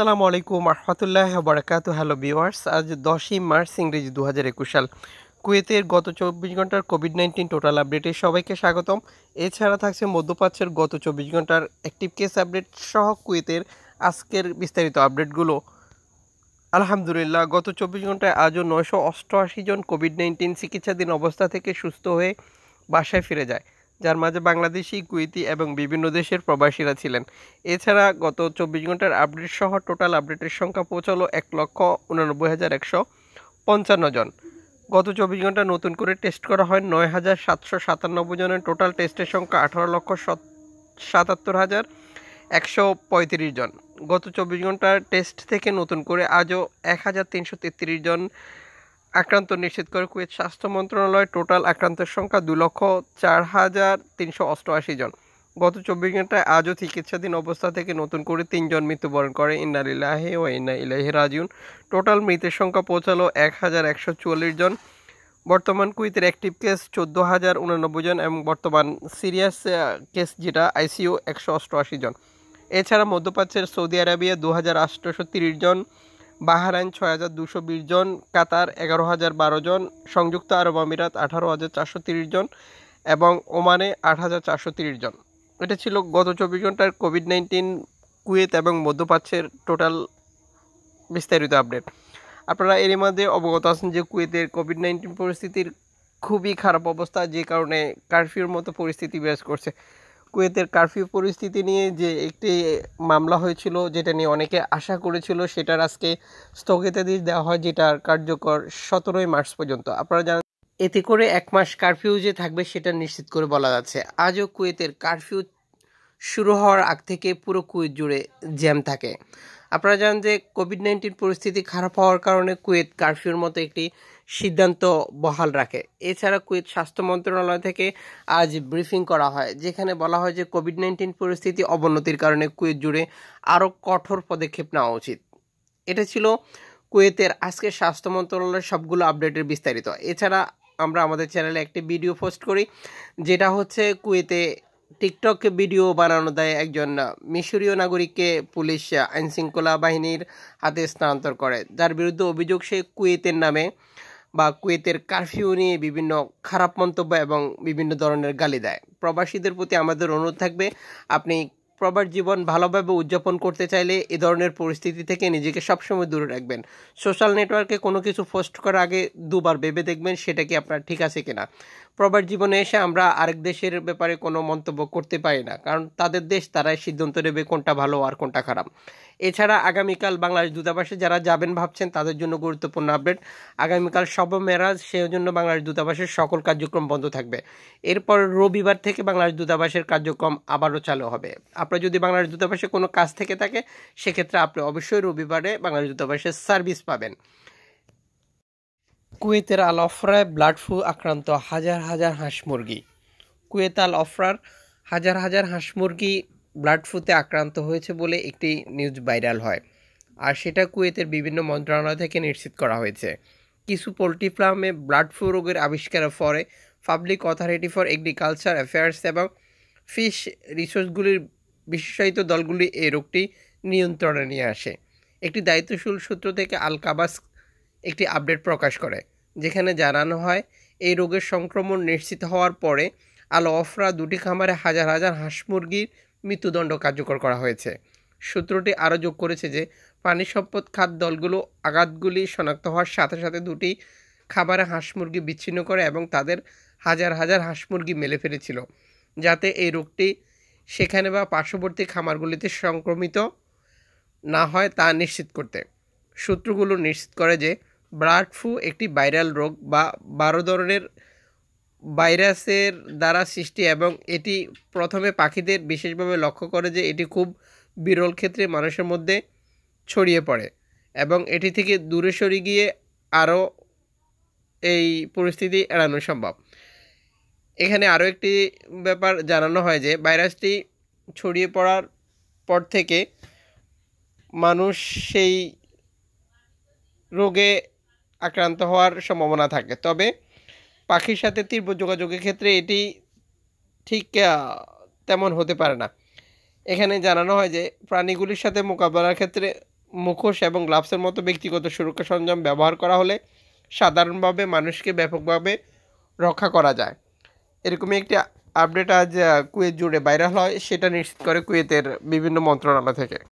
সালাম আলাইকুম আহমতুল্লাহ বারাকাতু হ্যালো বিওয়ার্স আজ দশই মার্চ ইংরেজি দু হাজার একুশ সাল কুয়েতের গত চব্বিশ ঘন্টার কোভিড নাইন্টিন টোটাল আপডেটে সবাইকে স্বাগতম এছাড়া থাকছে মধ্যপ্রাচ্যের গত চব্বিশ ঘন্টার অ্যাক্টিভ কেস আপডেট সহ কুয়েতের আজকের বিস্তারিত আপডেটগুলো আলহামদুলিল্লাহ গত চব্বিশ ঘন্টায় আজও নয়শো অষ্টআশি জন কোভিড নাইন্টিন চিকিৎসাধীন অবস্থা থেকে সুস্থ হয়ে বাসায় ফিরে যায় যার মাঝে বাংলাদেশি কুইতি এবং বিভিন্ন দেশের প্রবাসীরা ছিলেন এছাড়া গত চব্বিশ ঘন্টার আপডেট সহ টোটাল আপডেটের সংখ্যা পৌঁছালো এক লক্ষ উনানব্বই হাজার একশো পঞ্চান্ন জন গত চব্বিশ ঘন্টা নতুন করে টেস্ট করা হয় নয় হাজার সাতশো সাতানব্বই জনের টোটাল টেস্টের সংখ্যা আঠারো লক্ষ সাতাত্তর হাজার একশো পঁয়ত্রিশ জন গত চব্বিশ ঘন্টার টেস্ট থেকে নতুন করে আজও এক হাজার তিনশো তেত্রিশ জন আক্রান্ত নিশ্চিত করে কুয়েত স্বাস্থ্য মন্ত্রণালয় টোটাল আক্রান্তের সংখ্যা দু লক্ষ চার হাজার তিনশো অষ্টআশি জন গত চব্বিশ ঘন্টায় আজও চিকিৎসাধীন অবস্থা থেকে নতুন করে তিনজন মৃত্যুবরণ করে ইন্নালিল্লাহে ও ইন্না ইলাহে রাজিউন টোটাল মৃতের সংখ্যা পৌঁছালো এক হাজার একশো চুয়াল্লিশ জন বর্তমান কুয়েতের অ্যাক্টিভ কেস চোদ্দো হাজার উনানব্বই জন এবং বর্তমান সিরিয়াস কেস যেটা আইসিইউ একশো অষ্টআশি জন এছাড়া মধ্যপ্রাচ্যের সৌদি আরবিয়া দু হাজার আটশোশো তিরিশ জন বাহারাইন ছয় হাজার দুশো বিশ জন কাতার এগারো হাজার বারো জন সংযুক্ত আরব আমিরাত আঠারো হাজার চারশো তিরিশ জন এবং ওমানে আট হাজার চারশো তিরিশ জন এটা ছিল গত চব্বিশ ঘন্টার কোভিড নাইন্টিন কুয়েত এবং মধ্যপ্রাচ্যের টোটাল বিস্তারিত আপডেট আপনারা এর মধ্যে অবগত আছেন যে কুয়েতের কোভিড নাইন্টিন পরিস্থিতির খুবই খারাপ অবস্থা যে কারণে কারফিউর মতো পরিস্থিতি বিরাজ করছে কুয়েতের কারফিউ পরিস্থিতি নিয়ে যে একটি মামলা হয়েছিল যেটা নিয়ে অনেকে আশা করেছিল সেটার আজকে স্থগিতাদেশ দেওয়া হয় যেটার কার্যকর সতেরোই মার্চ পর্যন্ত আপনারা জানেন এতে করে এক মাস কারফিউ যে থাকবে সেটা নিশ্চিত করে বলা যাচ্ছে আজও কুয়েতের কারফিউ শুরু হওয়ার আগ থেকে পুরো কুয়েত জুড়ে জ্যাম থাকে আপনারা জানেন যে কোভিড নাইন্টিন পরিস্থিতি খারাপ হওয়ার কারণে কুয়েত কারফিউর মতো একটি সিদ্ধান্ত বহাল রাখে এছাড়া কুয়েত স্বাস্থ্য মন্ত্রণালয় থেকে আজ ব্রিফিং করা হয় যেখানে বলা হয় যে কোভিড নাইন্টিন পরিস্থিতি অবনতির কারণে কুয়েত জুড়ে আরও কঠোর পদক্ষেপ নেওয়া উচিত এটা ছিল কুয়েতের আজকে স্বাস্থ্য মন্ত্রণালয়ের সবগুলো আপডেটের বিস্তারিত এছাড়া আমরা আমাদের চ্যানেলে একটি ভিডিও পোস্ট করি যেটা হচ্ছে কুয়েতে টিকটক ভিডিও বানানো দেয় একজন মিশরীয় নাগরিককে পুলিশ আইনশৃঙ্খলা বাহিনীর হাতে স্থানান্তর করে যার বিরুদ্ধে অভিযোগ সে কুয়েতের নামে বা কুয়েতের কারফিউ নিয়ে বিভিন্ন খারাপ মন্তব্য এবং বিভিন্ন ধরনের গালি দেয় প্রবাসীদের প্রতি আমাদের অনুরোধ থাকবে আপনি প্রবাস জীবন ভালোভাবে উদযাপন করতে চাইলে এ ধরনের পরিস্থিতি থেকে নিজেকে সবসময় দূরে রাখবেন সোশ্যাল নেটওয়ার্কে কোনো কিছু পোস্ট করার আগে দুবার ভেবে দেখবেন সেটা কি আপনার ঠিক আছে কিনা প্রবাস জীবনে এসে আমরা আরেক দেশের ব্যাপারে কোনো মন্তব্য করতে পারি না কারণ তাদের দেশ তারাই সিদ্ধান্ত নেবে কোনটা ভালো আর কোনটা খারাপ এছাড়া আগামীকাল বাংলাদেশ দূতাবাসে যারা যাবেন ভাবছেন তাদের জন্য গুরুত্বপূর্ণ আপডেট আগামীকাল সব মেরাজ সেই জন্য বাংলাদেশ দূতাবাসের সকল কার্যক্রম বন্ধ থাকবে এরপর রবিবার থেকে বাংলাদেশ দূতাবাসের কার্যক্রম আবারও চালু হবে আপনার যদি বাংলাদেশ দূতাবাসে কোনো কাজ থেকে থাকে সেক্ষেত্রে আপনি অবশ্যই রবিবারে বাংলাদেশ দূতাবাসের সার্ভিস পাবেন কুয়েতের আল অফরায় ব্লাড ফ্লু আক্রান্ত হাজার হাজার হাঁস মুরগি কুয়েত আল অফরার হাজার হাজার হাঁস মুরগি ব্লাড ফ্লুতে আক্রান্ত হয়েছে বলে একটি নিউজ ভাইরাল হয় আর সেটা কুয়েতের বিভিন্ন মন্ত্রণালয় থেকে নিশ্চিত করা হয়েছে কিছু পোলট্রি ফার্মে ব্লাড ফ্লু রোগের আবিষ্কারের পরে public authority for agriculture affairs এবং ফিশ রিসোর্সগুলির বিশেষায়িত দলগুলি এই রোগটি নিয়ন্ত্রণে নিয়ে আসে একটি দায়িত্বশীল সূত্র থেকে আল কাবাস একটি আপডেট প্রকাশ করে যেখানে জানানো হয় এই রোগের সংক্রমণ নিশ্চিত হওয়ার পরে আল অফরা দুটি খামারে হাজার হাজার হাঁস মুরগির মৃত্যুদণ্ড কার্যকর করা হয়েছে সূত্রটি আরও যোগ করেছে যে পানি সম্পদ খাত দলগুলো আঘাতগুলি শনাক্ত হওয়ার সাথে সাথে দুটি খাবারে হাঁস মুরগি বিচ্ছিন্ন করে এবং তাদের হাজার হাজার হাঁস মুরগি মেলে ফেলেছিল যাতে এই রোগটি সেখানে বা পার্শ্ববর্তী খামারগুলিতে সংক্রমিত না হয় তা নিশ্চিত করতে সূত্রগুলো নিশ্চিত করে যে বার্ড ফ্লু একটি ভাইরাল রোগ বা বারো ধরনের ভাইরাসের দ্বারা সৃষ্টি এবং এটি প্রথমে পাখিদের বিশেষভাবে লক্ষ্য করে যে এটি খুব বিরল ক্ষেত্রে মানুষের মধ্যে ছড়িয়ে পড়ে এবং এটি থেকে দূরে সরে গিয়ে আরও এই পরিস্থিতি এড়ানো সম্ভব এখানে আরও একটি ব্যাপার জানানো হয় যে ভাইরাসটি ছড়িয়ে পড়ার পর থেকে মানুষ সেই রোগে আক্রান্ত হওয়ার সম্ভাবনা থাকে তবে পাখির সাথে তীব্র যোগাযোগের ক্ষেত্রে এটি ঠিক তেমন হতে পারে না এখানে জানানো হয় যে প্রাণীগুলির সাথে মোকাবেলার ক্ষেত্রে মুখোশ এবং গ্লাভসের মতো ব্যক্তিগত সুরক্ষা সরঞ্জাম ব্যবহার করা হলে সাধারণভাবে মানুষকে ব্যাপকভাবে রক্ষা করা যায় এরকমই একটি আপডেট আজ কুয়েত জুড়ে ভাইরাল হয় সেটা নিশ্চিত করে কুয়েতের বিভিন্ন মন্ত্রণালয় থেকে